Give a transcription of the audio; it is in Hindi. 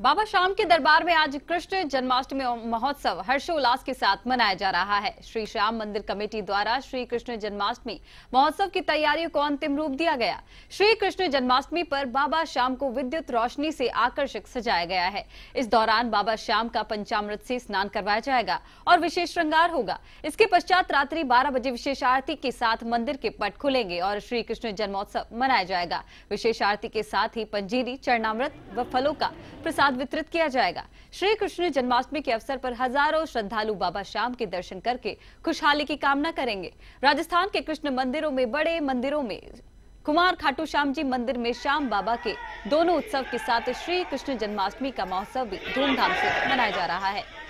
बाबा श्याम के दरबार में आज कृष्ण जन्माष्टमी महोत्सव हर्षोल्लास के साथ मनाया जा रहा है श्री श्याम मंदिर कमेटी द्वारा श्री कृष्ण जन्माष्टमी महोत्सव की तैयारियों को अंतिम रूप दिया गया श्री कृष्ण जन्माष्टमी पर बाबा श्याम को विद्युत रोशनी से आकर्षक सजाया गया है इस दौरान बाबा श्याम का पंचामृत से स्नान करवाया जाएगा और विशेष श्रृंगार होगा इसके पश्चात रात्रि बारह बजे विशेष आरती के साथ मंदिर के पट खुलेंगे और श्री कृष्ण जन्मोत्सव मनाया जाएगा विशेष आरती के साथ ही पंजीरी चरणामृत व फलों का प्रसाद प्रसाद वितरित किया जाएगा श्री कृष्ण जन्माष्टमी के अवसर पर हजारों श्रद्धालु बाबा श्याम के दर्शन करके खुशहाली की कामना करेंगे राजस्थान के कृष्ण मंदिरों में बड़े मंदिरों में कुमार खाटू श्याम जी मंदिर में श्याम बाबा के दोनों उत्सव के साथ श्री कृष्ण जन्माष्टमी का महोत्सव भी धूमधाम से मनाया जा रहा है